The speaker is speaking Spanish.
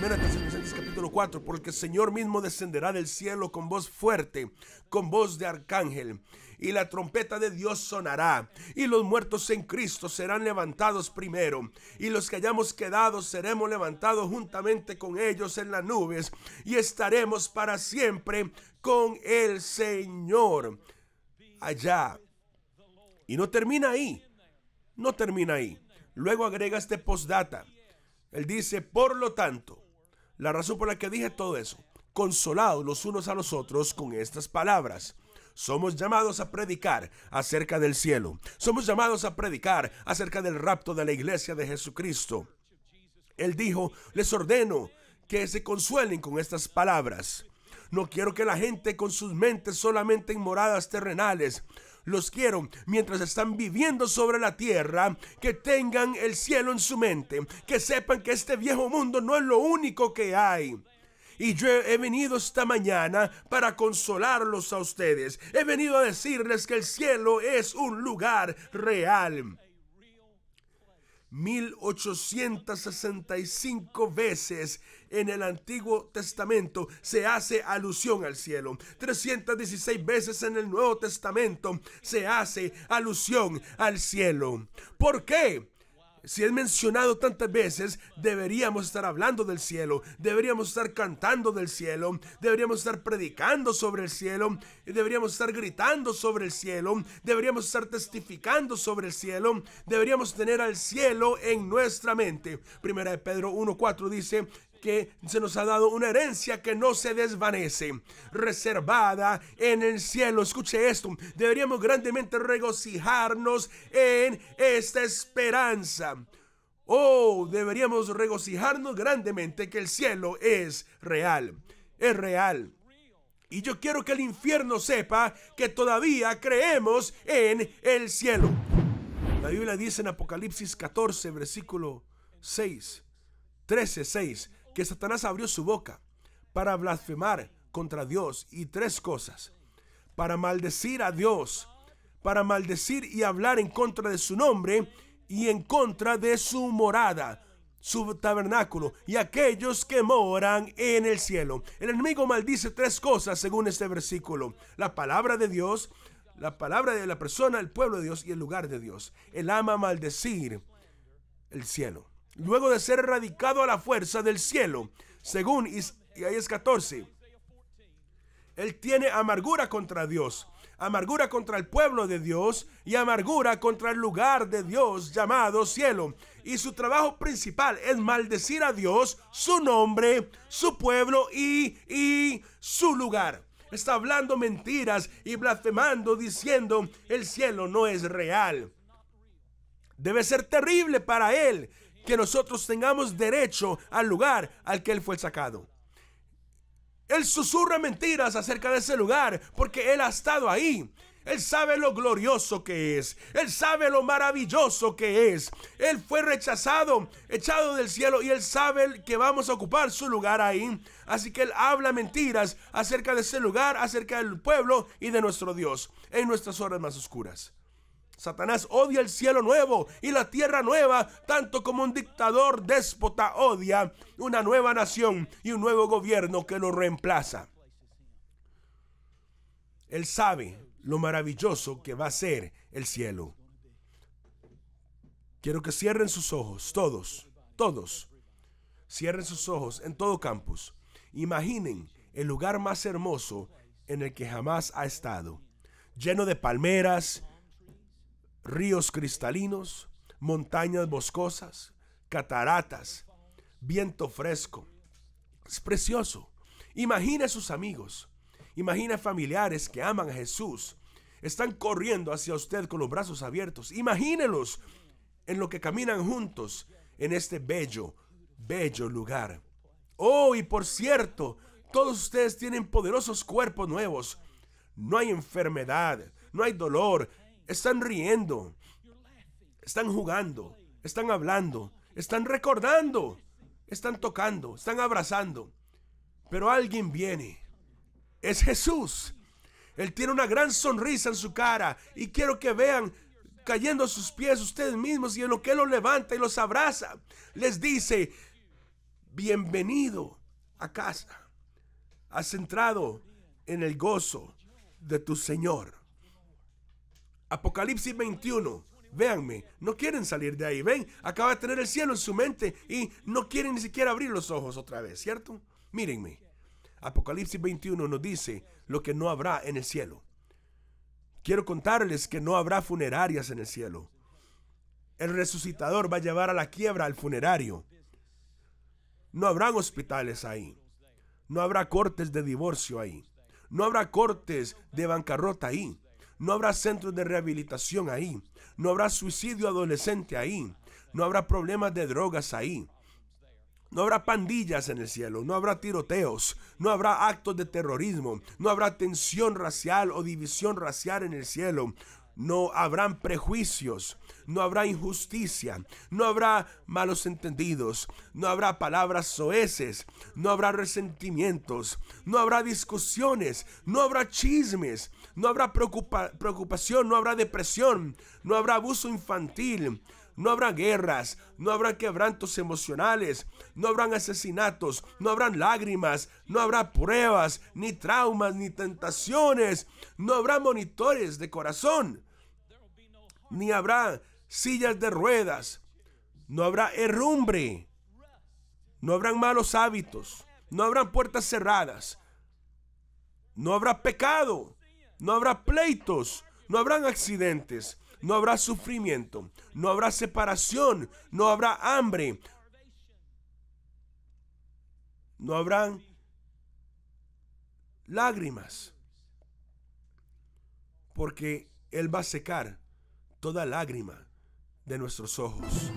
Primera Tesalonicenses capítulo 4, porque el Señor mismo descenderá del cielo con voz fuerte, con voz de arcángel, y la trompeta de Dios sonará, y los muertos en Cristo serán levantados primero, y los que hayamos quedado seremos levantados juntamente con ellos en las nubes, y estaremos para siempre con el Señor allá. Y no termina ahí, no termina ahí. Luego agrega este postdata. Él dice, por lo tanto, la razón por la que dije todo eso, consolados los unos a los otros con estas palabras. Somos llamados a predicar acerca del cielo. Somos llamados a predicar acerca del rapto de la iglesia de Jesucristo. Él dijo, les ordeno que se consuelen con estas palabras. No quiero que la gente con sus mentes solamente en moradas terrenales. Los quiero mientras están viviendo sobre la tierra, que tengan el cielo en su mente, que sepan que este viejo mundo no es lo único que hay. Y yo he venido esta mañana para consolarlos a ustedes. He venido a decirles que el cielo es un lugar real. 1865 veces en el Antiguo Testamento se hace alusión al cielo. 316 veces en el Nuevo Testamento se hace alusión al cielo. ¿Por qué? Si es mencionado tantas veces, deberíamos estar hablando del cielo, deberíamos estar cantando del cielo, deberíamos estar predicando sobre el cielo, deberíamos estar gritando sobre el cielo, deberíamos estar testificando sobre el cielo, deberíamos tener al cielo en nuestra mente. Primera de Pedro 1.4 dice, que se nos ha dado una herencia que no se desvanece, reservada en el cielo. Escuche esto, deberíamos grandemente regocijarnos en esta esperanza. Oh, deberíamos regocijarnos grandemente que el cielo es real, es real. Y yo quiero que el infierno sepa que todavía creemos en el cielo. La Biblia dice en Apocalipsis 14, versículo 6, 13, 6, que Satanás abrió su boca para blasfemar contra Dios y tres cosas. Para maldecir a Dios, para maldecir y hablar en contra de su nombre y en contra de su morada, su tabernáculo y aquellos que moran en el cielo. El enemigo maldice tres cosas según este versículo. La palabra de Dios, la palabra de la persona, el pueblo de Dios y el lugar de Dios. Él ama maldecir el cielo luego de ser erradicado a la fuerza del cielo, según Isaías 14. Él tiene amargura contra Dios, amargura contra el pueblo de Dios y amargura contra el lugar de Dios llamado cielo. Y su trabajo principal es maldecir a Dios, su nombre, su pueblo y, y su lugar. Está hablando mentiras y blasfemando diciendo el cielo no es real. Debe ser terrible para él que nosotros tengamos derecho al lugar al que Él fue sacado. Él susurra mentiras acerca de ese lugar porque Él ha estado ahí. Él sabe lo glorioso que es. Él sabe lo maravilloso que es. Él fue rechazado, echado del cielo y él sabe que vamos a ocupar su lugar ahí. Así que él habla mentiras acerca de ese lugar, acerca del pueblo y de nuestro Dios en nuestras horas más oscuras. Satanás odia el cielo nuevo y la tierra nueva, tanto como un dictador déspota odia una nueva nación y un nuevo gobierno que lo reemplaza. Él sabe lo maravilloso que va a ser el cielo. Quiero que cierren sus ojos, todos, todos. Cierren sus ojos en todo campus. Imaginen el lugar más hermoso en el que jamás ha estado. Lleno de palmeras, ríos cristalinos, montañas boscosas, cataratas, viento fresco. Es precioso. Imagina a sus amigos, imagina familiares que aman a Jesús. Están corriendo hacia usted con los brazos abiertos. Imagínelos en lo que caminan juntos en este bello, bello lugar. Oh, y por cierto, todos ustedes tienen poderosos cuerpos nuevos. No hay enfermedad, no hay dolor, están riendo, están jugando, están hablando, están recordando, están tocando, están abrazando. Pero alguien viene. Es Jesús. Él tiene una gran sonrisa en su cara y quiero que vean cayendo a sus pies ustedes mismos y en lo que Él los levanta y los abraza, les dice, bienvenido a casa. Has entrado en el gozo de tu Señor. Apocalipsis 21. Véanme, no quieren salir de ahí. Ven, acaba de tener el cielo en su mente y no quieren ni siquiera abrir los ojos otra vez, ¿cierto? Mírenme. Apocalipsis 21 nos dice lo que no habrá en el cielo. Quiero contarles que no habrá funerarias en el cielo. El resucitador va a llevar a la quiebra al funerario. No habrán hospitales ahí. No habrá cortes de divorcio ahí. No habrá cortes de bancarrota ahí. No habrá centros de rehabilitación ahí. No habrá suicidio adolescente ahí. No habrá problemas de drogas ahí. No habrá pandillas en el cielo, no habrá tiroteos, no habrá actos de terrorismo, no habrá tensión racial o división racial en el cielo, no habrán prejuicios, no habrá injusticia, no habrá malos entendidos, no habrá palabras soeces, no habrá resentimientos, no habrá discusiones, no habrá chismes, no habrá preocupación, no habrá depresión, no habrá abuso infantil, no habrá guerras, no habrá quebrantos emocionales, no habrán asesinatos, no habrán lágrimas, no habrá pruebas, ni traumas, ni tentaciones, no habrá monitores de corazón, ni habrá sillas de ruedas, no habrá herrumbre, no habrán malos hábitos, no habrán puertas cerradas, no habrá pecado, no habrá pleitos, no habrán accidentes, no habrá sufrimiento, no habrá separación, no habrá hambre, no habrán lágrimas, porque Él va a secar toda lágrima de nuestros ojos.